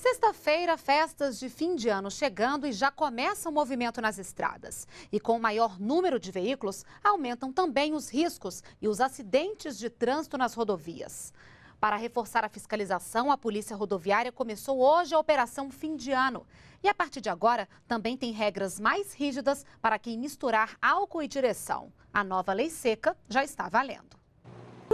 Sexta-feira, festas de fim de ano chegando e já começa o movimento nas estradas. E com o maior número de veículos, aumentam também os riscos e os acidentes de trânsito nas rodovias. Para reforçar a fiscalização, a Polícia Rodoviária começou hoje a operação fim de ano. E a partir de agora, também tem regras mais rígidas para quem misturar álcool e direção. A nova lei seca já está valendo.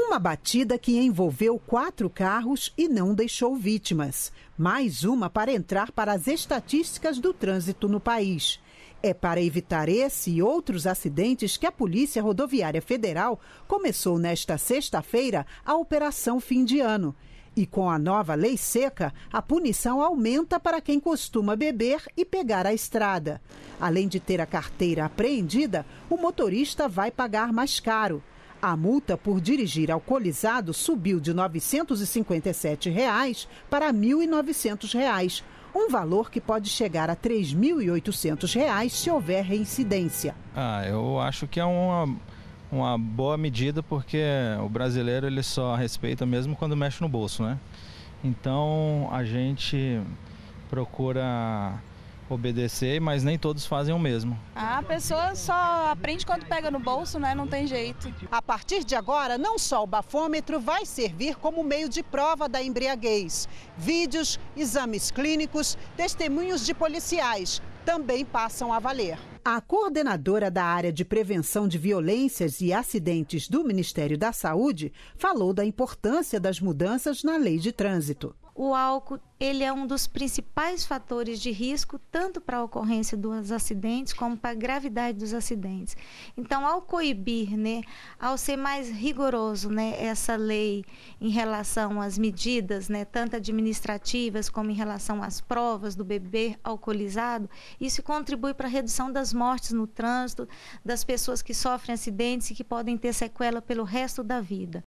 Uma batida que envolveu quatro carros e não deixou vítimas. Mais uma para entrar para as estatísticas do trânsito no país. É para evitar esse e outros acidentes que a Polícia Rodoviária Federal começou nesta sexta-feira a Operação Fim de Ano. E com a nova lei seca, a punição aumenta para quem costuma beber e pegar a estrada. Além de ter a carteira apreendida, o motorista vai pagar mais caro. A multa por dirigir alcoolizado subiu de R$ 957 reais para R$ 1.900, um valor que pode chegar a R$ 3.800 reais se houver reincidência. Ah, eu acho que é uma, uma boa medida porque o brasileiro ele só respeita mesmo quando mexe no bolso, né? Então a gente procura obedecer, mas nem todos fazem o mesmo. A pessoa só aprende quando pega no bolso, né? Não tem jeito. A partir de agora, não só o bafômetro vai servir como meio de prova da embriaguez. Vídeos, exames clínicos, testemunhos de policiais também passam a valer. A coordenadora da área de prevenção de violências e acidentes do Ministério da Saúde falou da importância das mudanças na lei de trânsito. O álcool, ele é um dos principais fatores de risco tanto para a ocorrência dos acidentes como para a gravidade dos acidentes. Então, ao coibir, né, ao ser mais rigoroso, né, essa lei em relação às medidas, né, tanto administrativas como em relação às provas do bebê alcoolizado, isso contribui para a redução das mortes no trânsito, das pessoas que sofrem acidentes e que podem ter sequela pelo resto da vida.